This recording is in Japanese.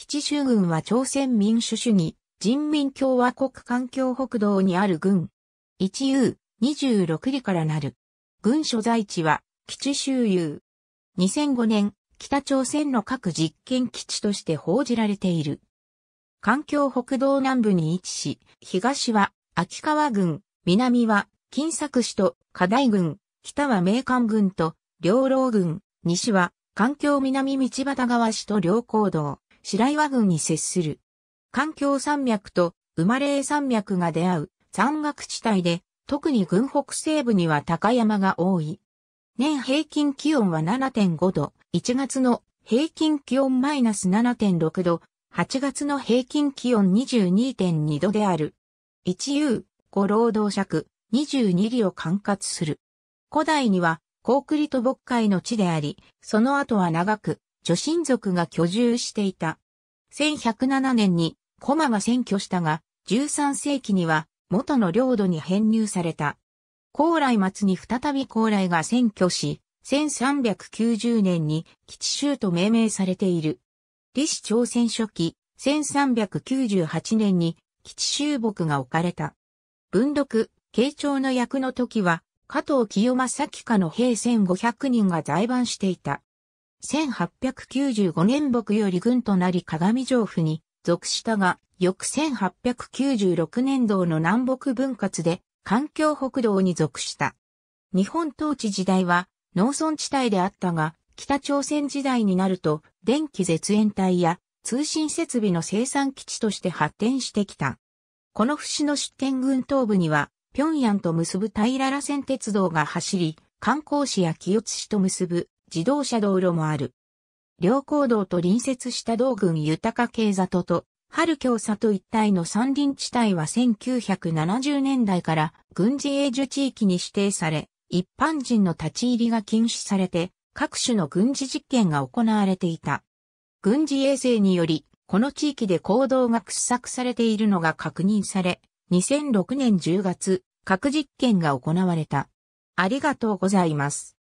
基地州軍は朝鮮民主主義人民共和国環境北道にある軍。一二26里からなる。軍所在地は基地州遊。2005年、北朝鮮の各実験基地として報じられている。環境北道南部に位置し、東は秋川郡、南は金作市と課題郡、北は明漢郡と両老郡、西は環境南道端川市と両行道。白岩郡に接する。環境山脈と生まれ山脈が出会う山岳地帯で、特に群北西部には高山が多い。年平均気温は7.5度、1月の平均気温マイナス7.6度、8月の平均気温22.2度である。一遊、五労働尺、22里を管轄する。古代には、高栗と牧会の地であり、その後は長く、女神族が居住していた。1107年にコマが占拠したが、13世紀には元の領土に編入された。高麗末に再び高麗が占拠し、1390年に吉州と命名されている。李氏朝鮮初期、1398年に吉州牧が置かれた。文禄、慶長の役の時は、加藤清正家の兵1500人が在番していた。1895年僕より軍となり鏡城府に属したが、翌1896年度の南北分割で環境北道に属した。日本統治時代は農村地帯であったが、北朝鮮時代になると電気絶縁体や通信設備の生産基地として発展してきた。この節の出展群東部には、平壌と結ぶ平ら線鉄道が走り、観光市や清津市と結ぶ自動車道路もある。両行道と隣接した道郡豊か系里と、春京里一帯の山林地帯は1970年代から軍事永住地域に指定され、一般人の立ち入りが禁止されて、各種の軍事実験が行われていた。軍事衛星により、この地域で行動が掘削されているのが確認され、2006年10月、核実験が行われた。ありがとうございます。